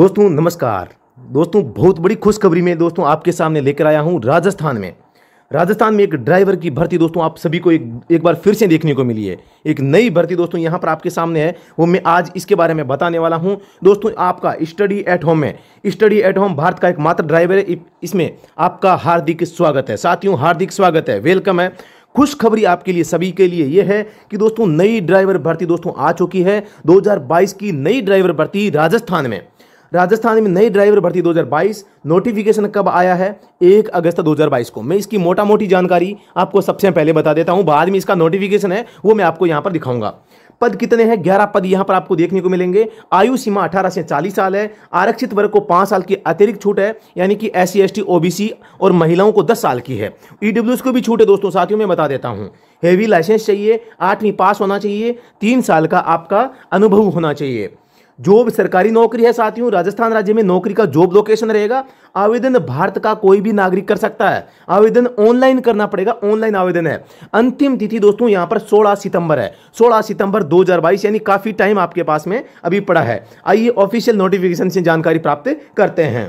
दोस्तों नमस्कार दोस्तों बहुत बड़ी खुशखबरी में दोस्तों आपके सामने लेकर आया हूँ राजस्थान में राजस्थान में एक ड्राइवर की भर्ती दोस्तों आप सभी को एक एक बार फिर से देखने को मिली है एक नई भर्ती दोस्तों यहाँ पर आपके सामने है वो मैं आज इसके बारे में बताने वाला हूँ दोस्तों आपका स्टडी एट होम में स्टडी एट होम भारत का एकमात्र ड्राइवर है इसमें आपका हार्दिक स्वागत है साथियों हार्दिक स्वागत है वेलकम है खुशखबरी आपके लिए सभी के लिए यह है कि दोस्तों नई ड्राइवर भर्ती दोस्तों आ चुकी है 2022 की नई ड्राइवर भर्ती राजस्थान में राजस्थान में नई ड्राइवर भर्ती 2022 नोटिफिकेशन कब आया है एक अगस्त 2022 को मैं इसकी मोटा मोटी जानकारी आपको सबसे पहले बता देता हूं बाद में इसका नोटिफिकेशन है वो मैं आपको यहां पर दिखाऊंगा पद कितने हैं ग्यारह पद यहां पर आपको देखने को मिलेंगे आयु सीमा अठारह से चालीस साल है आरक्षित वर्ग को पांच साल की अतिरिक्त छूट है यानी कि एस सी ओबीसी और महिलाओं को दस साल की है ईडब्ल्यू e को भी छूट है दोस्तों साथियों में बता देता हूं हेवी लाइसेंस चाहिए आठवीं पास होना चाहिए तीन साल का आपका अनुभव होना चाहिए जॉब सरकारी नौकरी है साथियों राजस्थान राज्य में नौकरी का जॉब लोकेशन रहेगा आवेदन भारत का कोई भी नागरिक कर सकता है आवेदन ऑनलाइन करना पड़ेगा ऑनलाइन आवेदन है अंतिम तिथि दोस्तों यहां पर 16 सितंबर है 16 सितंबर 2022 यानी काफी टाइम आपके पास में अभी पड़ा है आइए ऑफिशियल नोटिफिकेशन से जानकारी प्राप्त करते हैं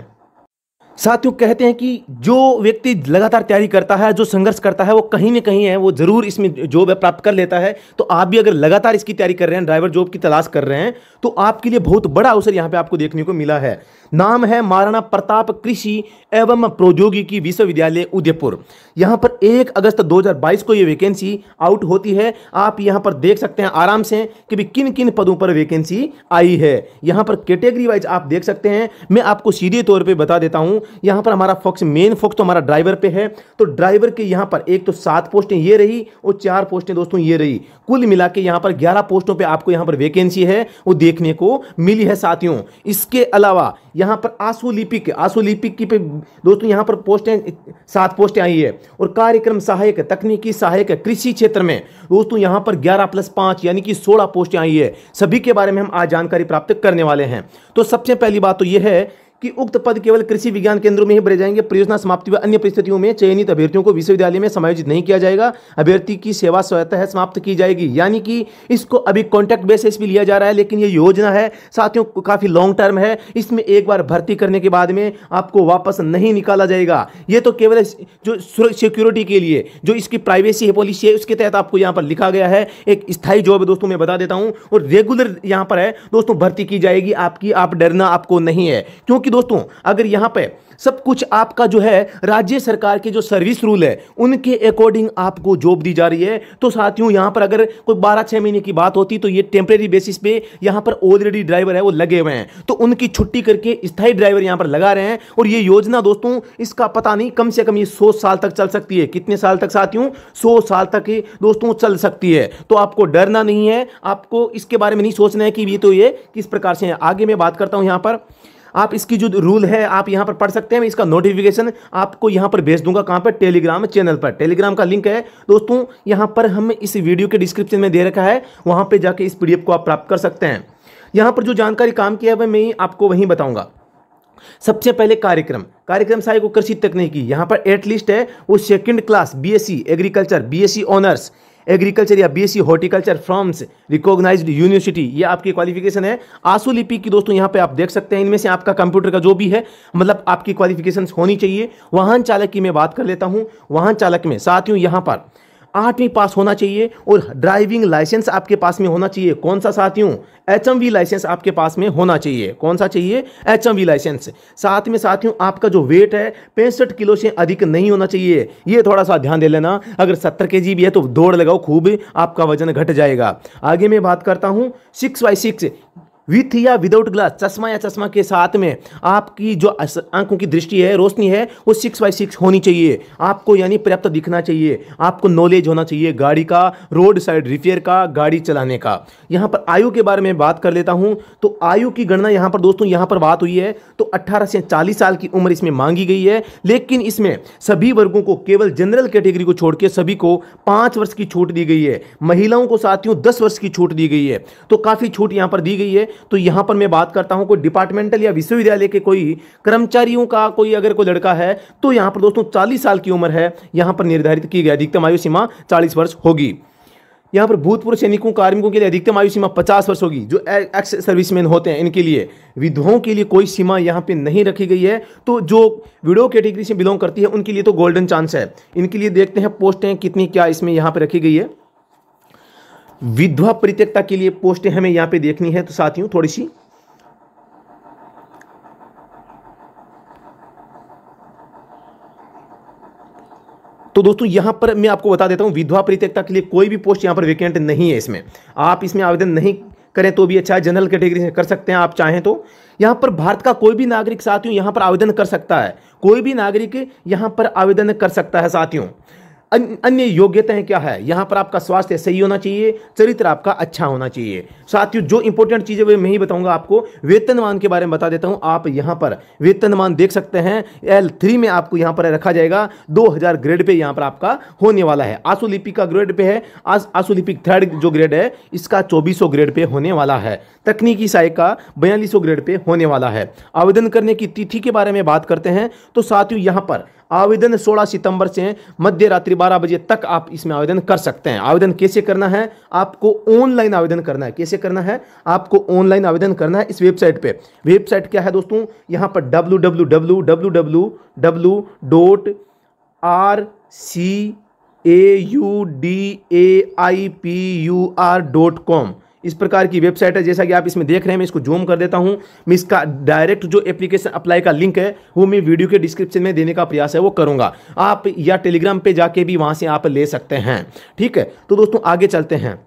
साथियों कहते हैं कि जो व्यक्ति लगातार तैयारी करता है जो संघर्ष करता है वो कहीं ना कहीं है वो ज़रूर इसमें जॉब प्राप्त कर लेता है तो आप भी अगर लगातार इसकी तैयारी कर रहे हैं ड्राइवर जॉब की तलाश कर रहे हैं तो आपके लिए बहुत बड़ा अवसर यहाँ पे आपको देखने को मिला है नाम है महाराणा प्रताप कृषि एवं प्रौद्योगिकी विश्वविद्यालय उदयपुर यहां पर 1 अगस्त 2022 को ये वैकेंसी आउट होती है आप यहां पर देख सकते हैं आराम से कि भी किन किन पदों पर वैकेंसी आई है यहां पर कैटेगरी वाइज आप देख सकते हैं मैं आपको सीधे तौर पे बता देता हूं यहां पर हमारा फोक्स मेन फोक्स तो हमारा ड्राइवर पे है तो ड्राइवर के यहां पर एक तो सात पोस्टें ये रही और चार पोस्टें दोस्तों ये रही कुल मिला के यहां पर ग्यारह पोस्टों पर आपको यहां पर वैकेंसी है वो देखने को मिली है साथियों इसके अलावा यहां पर आंसू लिपिक आंसू लिपिक की दोस्तों यहां पर पोस्टें सात पोस्टें आई है और कार्यक्रम सहायक तकनीकी सहायक कृषि क्षेत्र में दोस्तों यहां पर ग्यारह प्लस पांच यानी कि सोलह पोस्टें आई है सभी के बारे में हम आज जानकारी प्राप्त करने वाले हैं तो सबसे पहली बात तो यह है कि उक्त पद केवल कृषि विज्ञान केंद्रों में ही भरे जाएंगे परियोजना समाप्ति व अन्य परिस्थितियों में चयनित अभ्यर्थियों को विश्वविद्यालय में समायोजित नहीं किया जाएगा अभ्यर्थी की सेवा स्वतः समाप्त की जाएगी यानी कि इसको अभी कॉन्ट्रैक्ट बेसिस भी लिया जा रहा है लेकिन ये योजना है साथियों काफ़ी लॉन्ग टर्म है इसमें एक बार भर्ती करने के बाद में आपको वापस नहीं निकाला जाएगा ये तो केवल जो सिक्योरिटी के लिए जो इसकी प्राइवेसी है पॉलिसी है उसके तहत आपको यहाँ पर लिखा गया है एक स्थायी जॉब है दोस्तों मैं बता देता हूँ और रेगुलर यहाँ पर है दोस्तों भर्ती की जाएगी आपकी आप डरना आपको नहीं है क्योंकि क्योंकि दोस्तों अगर यहां पे सब कुछ आपका जो है राज्य सरकार के जो सर्विस रूल है उनके अकॉर्डिंग आपको जॉब दी जा रही है तो साथियों यहां पर अगर कोई बारह छह महीने की बात होती तो ये टेम्प्रेरी बेसिस पे यहां पर ऑलरेडी ड्राइवर है वो लगे हुए हैं तो उनकी छुट्टी करके स्थायी ड्राइवर यहां पर लगा रहे हैं और ये योजना दोस्तों इसका पता नहीं कम से कम ये सौ साल तक चल सकती है कितने साल तक साथियों सौ साल तक दोस्तों चल सकती है तो आपको डरना नहीं है आपको इसके बारे में नहीं सोचना है कि ये तो ये किस प्रकार से आगे मैं बात करता हूँ यहाँ पर आप इसकी जो रूल है आप यहाँ पर पढ़ सकते हैं मैं इसका नोटिफिकेशन आपको यहाँ पर भेज दूंगा कहाँ पर टेलीग्राम चैनल पर टेलीग्राम का लिंक है दोस्तों यहाँ पर हम इस वीडियो के डिस्क्रिप्शन में दे रखा है वहां पर जाके इस पी को आप प्राप्त कर सकते हैं यहाँ पर जो जानकारी काम किया है मैं आपको वहीं बताऊंगा सबसे पहले कार्यक्रम कार्यक्रम सहायक कृषि तकनीकी यहाँ पर एट लिस्ट है वो second class BSc agriculture BSc honours agriculture या BSc horticulture from recognised university ये आपकी क्वालिफिकेशन है आंसू लिपि की दोस्तों यहाँ पे आप देख सकते हैं इनमें से आपका कंप्यूटर का जो भी है मतलब आपकी क्वालिफिकेशन होनी चाहिए वाहन चालक की मैं बात कर लेता हूँ वाहन चालक में साथियों यहाँ पर आठवीं पास होना चाहिए और ड्राइविंग लाइसेंस आपके पास में होना चाहिए कौन सा साथियों एच एम वी लाइसेंस आपके पास में होना चाहिए कौन सा चाहिए एच एम वी लाइसेंस साथ में साथियों आपका जो वेट है पैंसठ किलो से अधिक नहीं होना चाहिए ये थोड़ा सा ध्यान दे लेना अगर सत्तर के जी भी है तो दौड़ लगाओ खूब आपका वजन घट जाएगा आगे मैं बात करता हूँ six by six with or without glass चश्मा या चश्मा के साथ में आपकी जो आंखों की दृष्टि है रोशनी है वो सिक्स बाई सिक्स होनी चाहिए आपको यानी पर्याप्त दिखना चाहिए आपको नॉलेज होना चाहिए गाड़ी का रोड साइड रिपेयर का गाड़ी चलाने का यहाँ पर आयु के बारे में बात कर लेता हूँ तो आयु की गणना यहाँ पर दोस्तों यहाँ पर बात हुई है तो अट्ठारह से चालीस साल की उम्र इसमें मांगी गई है लेकिन इसमें सभी वर्गों को केवल जनरल कैटेगरी को छोड़ के सभी को पाँच वर्ष की छूट दी गई है महिलाओं को साथियों दस वर्ष की छूट दी गई है तो काफ़ी छूट यहाँ पर दी गई है तो यहां पर मैं बात करता हूं कोई डिपार्टमेंटल या विश्वविद्यालय के कोई कर्मचारियों का कोई अगर कोई लड़का है तो यहां पर दोस्तों चालीस साल की उम्र है यहां पर निर्धारित की गई अधिकतम आयु सीमा चालीस वर्ष होगी यहाँ पर भूतपूर्व सैनिकों कार्मिकों के लिए अधिकतम आयु सीमा पचास वर्ष होगी जो एक्स सर्विसमैन होते हैं इनके लिए विधवाओं के लिए कोई सीमा यहाँ पे नहीं रखी गई है तो जो विडो कैटेगरी से बिलोंग करती है उनके लिए तो गोल्डन चांस है इनके लिए देखते हैं पोस्टें कितनी क्या इसमें यहाँ पर रखी गई है विधवा परित्यक्ता के लिए पोस्टें हमें यहां पे देखनी है तो साथियों थोड़ी सी तो दोस्तों यहां पर मैं आपको बता देता हूं विधवा परित्यक्ता के लिए कोई भी पोस्ट यहां पर वैकेंट नहीं है इसमें आप इसमें आवेदन नहीं करें तो भी अच्छा है जनरल कैटेगरी से कर सकते हैं आप चाहें तो यहां पर भारत का कोई भी नागरिक साथियों यहां पर आवेदन कर सकता है कोई भी नागरिक यहां पर आवेदन कर सकता है साथियों अन्य योग्यताएं क्या है यहां पर आपका स्वास्थ्य सही होना चाहिए चरित्र आपका अच्छा होना चाहिए साथियों जो इंपॉर्टेंट चीज़ें वे मैं ही बताऊंगा आपको वेतनमान के बारे में बता देता हूँ आप यहाँ पर वेतनमान देख सकते हैं एल थ्री में आपको यहाँ पर रखा जाएगा 2000 ग्रेड पे यहाँ पर आपका होने वाला है आसोलिपिक का ग्रेड पे है आज आसोलिपिक थर्ड जो ग्रेड है इसका चौबीस ग्रेड पे होने वाला है तकनीकी सहायक का बयालीस ग्रेड पे होने वाला है आवेदन करने की तिथि के बारे में बात करते हैं तो साथियों यहाँ पर आवेदन 16 सितंबर से मध्य रात्रि बारह बजे तक आप इसमें आवेदन कर सकते हैं आवेदन कैसे करना है आपको ऑनलाइन आवेदन करना है कैसे करना है आपको ऑनलाइन आवेदन करना है इस वेबसाइट पे वेबसाइट क्या है दोस्तों यहाँ पर W W W W W W dot R C A U D A I P U R dot com इस प्रकार की वेबसाइट है जैसा कि आप इसमें देख रहे हैं मैं इसको जूम कर देता हूं मैं इसका डायरेक्ट जो एप्लीकेशन अप्लाई का लिंक है वो मैं वीडियो के डिस्क्रिप्शन में देने का प्रयास है वो करूंगा आप या टेलीग्राम पर जाके भी वहां से आप ले सकते हैं ठीक है तो दोस्तों आगे चलते हैं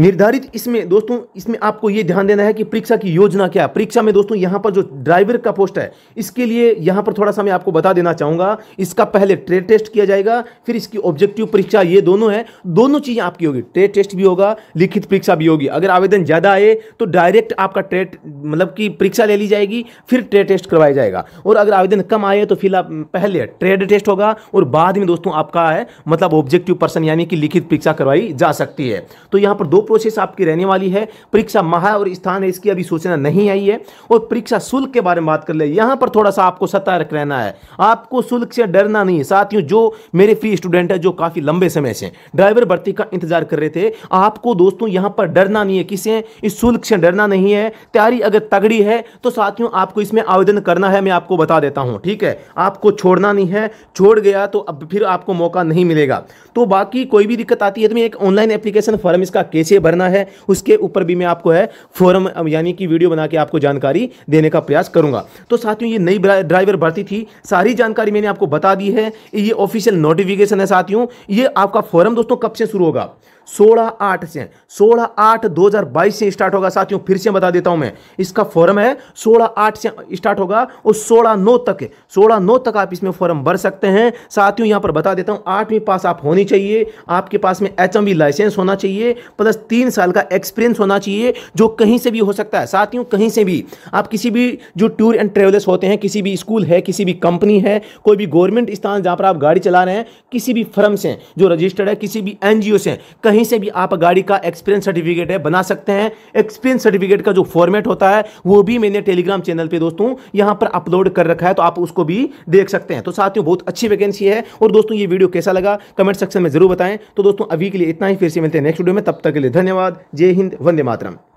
निर्धारित इसमें दोस्तों इसमें आपको ये ध्यान देना है कि परीक्षा की योजना क्या परीक्षा में दोस्तों यहाँ पर जो ड्राइवर का पोस्ट है इसके लिए यहाँ पर थोड़ा सा मैं आपको बता देना चाहूँगा इसका पहले ट्रेड टेस्ट किया जाएगा फिर इसकी ऑब्जेक्टिव परीक्षा ये दोनों है दोनों चीज़ें आपकी होगी ट्रेड टेस्ट भी होगा लिखित परीक्षा भी होगी अगर आवेदन ज़्यादा आए तो डायरेक्ट आपका ट्रेड मतलब कि परीक्षा ले ली जाएगी फिर ट्रेड टेस्ट करवाया जाएगा और अगर आवेदन कम आए तो फिर पहले ट्रेड टेस्ट होगा और बाद में दोस्तों आपका है मतलब ऑब्जेक्टिव पर्सन यानी कि लिखित परीक्षा करवाई जा सकती है तो यहाँ पर दो प्रोसेस आपकी रहने वाली है परीक्षा महा और स्थान है इसकी अभी सूचना नहीं आई है और परीक्षा शुल्क के बारे में बात कर ले यहां पर थोड़ा सा आपको सतर्क रहना है आपको शुल्क से डरना नहीं है साथियों जो मेरे फ्री स्टूडेंट है जो काफ़ी लंबे समय से ड्राइवर भर्ती का इंतजार कर रहे थे आपको दोस्तों यहां पर डरना नहीं है किसे इस शुल्क से डरना नहीं है तैयारी अगर तगड़ी है तो साथियों आपको इसमें आवेदन करना है मैं आपको बता देता हूं ठीक है आपको छोड़ना नहीं है छोड़ गया तो अब फिर आपको मौका नहीं मिलेगा तो बाकी कोई भी दिक्कत आती है तो मैं एक ऑनलाइन एप्लीकेशन फॉर्म इसका कैसे भरना है उसके ऊपर भी मैं आपको है फॉरम यानी कि वीडियो बना के आपको जानकारी देने का प्रयास करूंगा तो साथियों ये नई ड्राइवर भर्ती थी सारी जानकारी मैंने आपको बता दी है ये ऑफिशियल नोटिफिकेशन है साथियों ये आपका फॉरम दोस्तों कब से शुरू होगा सोलह आठ से सोलह आठ दो हजार बाईस से स्टार्ट होगा साथियों फिर से बता देता हूं मैं इसका फॉर्म है सोलह आठ से स्टार्ट होगा और सोलह नौ तक सोलह नौ तक आप इसमें फॉर्म भर सकते हैं साथियों यहां पर बता देता हूं आठवीं पास आप होनी चाहिए आपके पास में एच लाइसेंस होना चाहिए प्लस तीन साल का एक्सपीरियंस होना चाहिए जो कहीं से भी हो सकता है साथियों कहीं से भी आप किसी भी जो टूर एंड ट्रेवलर्स होते हैं किसी भी स्कूल है किसी भी कंपनी है कोई भी गवर्नमेंट स्थान जहां पर आप गाड़ी चला रहे हैं किसी भी फर्म से जो रजिस्टर्ड है किसी भी एनजीओ से कहीं कहीं से भी आप गाड़ी का एक्सपीरियंस सर्टिफिकेट है बना सकते हैं एक्सपीरियंस सर्टिफिकेट का जो फॉर्मेट होता है वो भी मैंने टेलीग्राम चैनल पर दोस्तों यहां पर अपलोड कर रखा है तो आप उसको भी देख सकते हैं तो साथियों बहुत अच्छी वैकेंसी है और दोस्तों ये वीडियो कैसा लगा कमेंट सेक्शन में जरूर बताएं तो दोस्तों अभी के लिए इतना ही फिर से मिलते हैं नेक्स्ट वीडियो में तब तक के लिए धन्यवाद जय हिंद वंदे मातरम